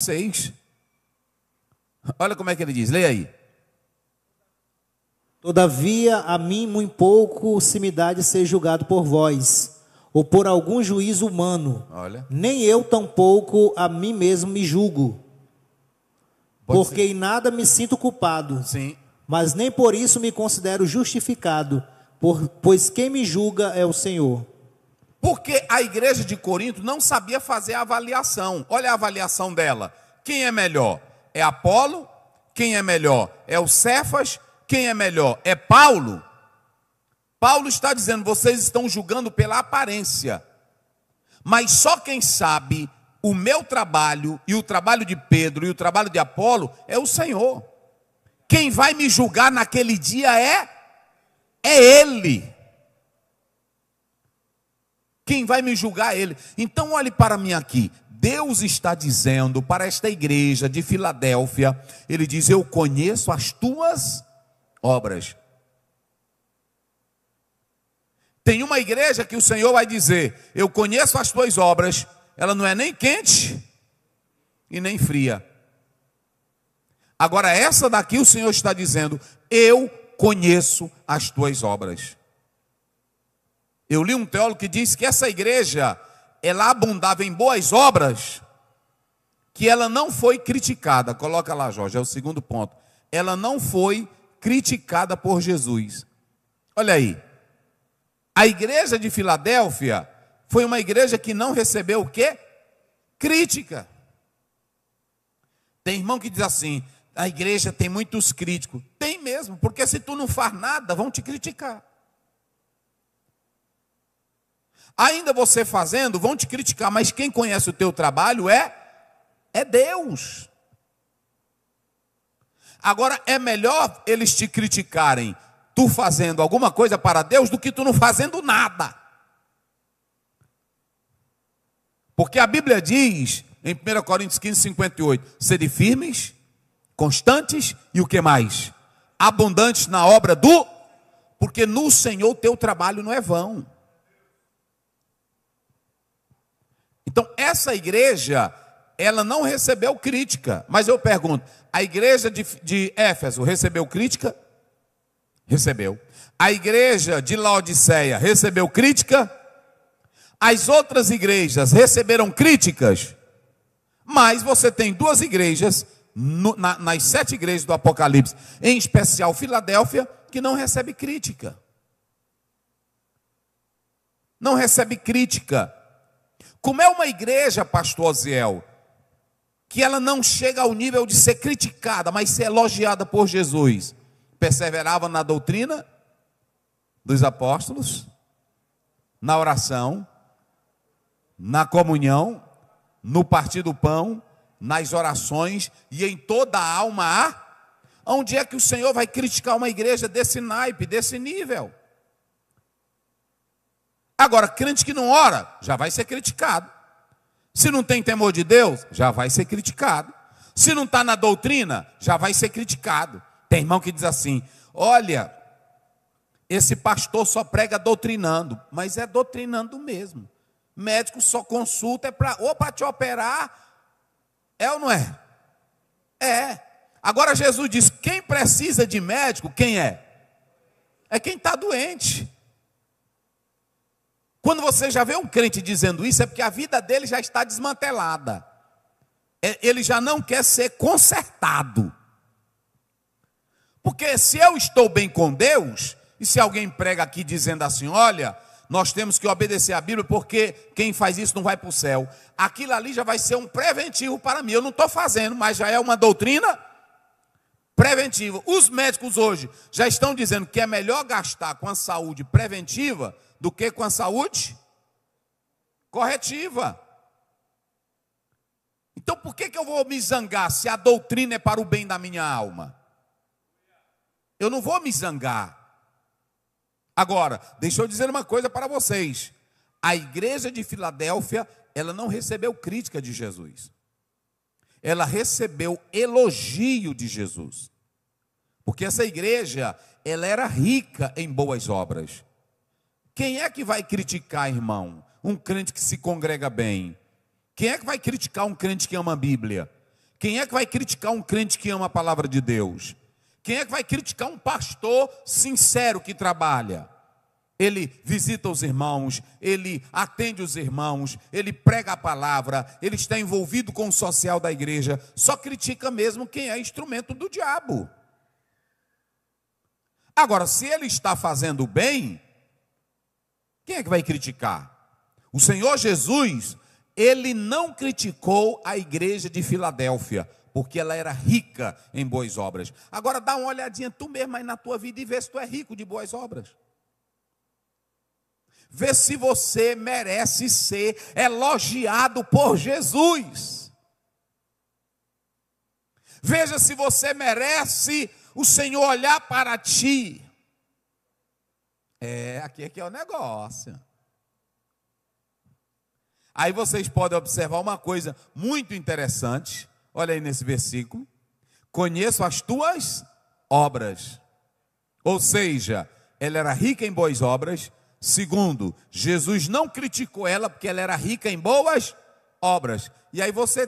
6. Olha como é que ele diz, leia aí. Todavia, a mim muito pouco se me dá de ser julgado por vós, ou por algum juízo humano. Olha. Nem eu tampouco a mim mesmo me julgo. Pode porque ser. em nada me sinto culpado. Sim. Mas nem por isso me considero justificado, por, pois quem me julga é o Senhor. Porque a igreja de Corinto não sabia fazer a avaliação. Olha a avaliação dela. Quem é melhor? É Apolo? Quem é melhor? É o Cefas? Quem é melhor? É Paulo? Paulo está dizendo: vocês estão julgando pela aparência. Mas só quem sabe o meu trabalho e o trabalho de Pedro e o trabalho de Apolo é o Senhor. Quem vai me julgar naquele dia é é ele. Quem vai me julgar é ele. Então olhe para mim aqui. Deus está dizendo para esta igreja de Filadélfia, ele diz: "Eu conheço as tuas obras". Tem uma igreja que o Senhor vai dizer: "Eu conheço as tuas obras". Ela não é nem quente e nem fria. Agora essa daqui o Senhor está dizendo: "Eu conheço as tuas obras". Eu li um teólogo que diz que essa igreja ela abundava em boas obras, que ela não foi criticada. Coloca lá, Jorge, é o segundo ponto. Ela não foi criticada por Jesus. Olha aí. A igreja de Filadélfia foi uma igreja que não recebeu o quê? Crítica. Tem irmão que diz assim: a igreja tem muitos críticos. Tem mesmo, porque se tu não faz nada, vão te criticar. Ainda você fazendo, vão te criticar, mas quem conhece o teu trabalho é é Deus. Agora é melhor eles te criticarem tu fazendo alguma coisa para Deus do que tu não fazendo nada. Porque a Bíblia diz em 1 Coríntios 15, 58, sede firmes, constantes e o que mais? Abundantes na obra do, porque no Senhor teu trabalho não é vão. Então, essa igreja, ela não recebeu crítica. Mas eu pergunto: a igreja de, de Éfeso recebeu crítica? Recebeu. A igreja de Laodiceia recebeu crítica? As outras igrejas receberam críticas? Mas você tem duas igrejas, no, na, nas sete igrejas do Apocalipse, em especial Filadélfia, que não recebe crítica. Não recebe crítica. Como é uma igreja, pastor Oziel, que ela não chega ao nível de ser criticada, mas ser elogiada por Jesus? Perseverava na doutrina dos apóstolos, na oração, na comunhão, no partir do pão, nas orações e em toda a alma há? Onde é que o Senhor vai criticar uma igreja desse naipe, desse nível? Agora, crente que não ora, já vai ser criticado. Se não tem temor de Deus, já vai ser criticado. Se não está na doutrina, já vai ser criticado. Tem irmão que diz assim: olha, esse pastor só prega doutrinando, mas é doutrinando mesmo. Médico só consulta é para ou para te operar, é ou não é? É. Agora Jesus diz: quem precisa de médico, quem é? É quem está doente. Quando você já vê um crente dizendo isso, é porque a vida dele já está desmantelada. É, ele já não quer ser consertado. Porque se eu estou bem com Deus, e se alguém prega aqui dizendo assim: olha, nós temos que obedecer à Bíblia, porque quem faz isso não vai para o céu. Aquilo ali já vai ser um preventivo para mim. Eu não estou fazendo, mas já é uma doutrina preventiva. Os médicos hoje já estão dizendo que é melhor gastar com a saúde preventiva do que com a saúde corretiva. Então por que, que eu vou me zangar se a doutrina é para o bem da minha alma? Eu não vou me zangar. Agora, deixa eu dizer uma coisa para vocês. A igreja de Filadélfia, ela não recebeu crítica de Jesus. Ela recebeu elogio de Jesus. Porque essa igreja, ela era rica em boas obras. Quem é que vai criticar, irmão, um crente que se congrega bem? Quem é que vai criticar um crente que ama a Bíblia? Quem é que vai criticar um crente que ama a palavra de Deus? Quem é que vai criticar um pastor sincero que trabalha? Ele visita os irmãos, ele atende os irmãos, ele prega a palavra, ele está envolvido com o social da igreja, só critica mesmo quem é instrumento do diabo. Agora, se ele está fazendo bem, quem é que vai criticar? O Senhor Jesus, ele não criticou a igreja de Filadélfia, porque ela era rica em boas obras. Agora dá uma olhadinha tu mesmo aí na tua vida e vê se tu é rico de boas obras. Vê se você merece ser elogiado por Jesus. Veja se você merece o Senhor olhar para ti é, aqui é que é o negócio. Aí vocês podem observar uma coisa muito interessante. Olha aí nesse versículo. Conheço as tuas obras. Ou seja, ela era rica em boas obras. Segundo, Jesus não criticou ela porque ela era rica em boas obras. E aí você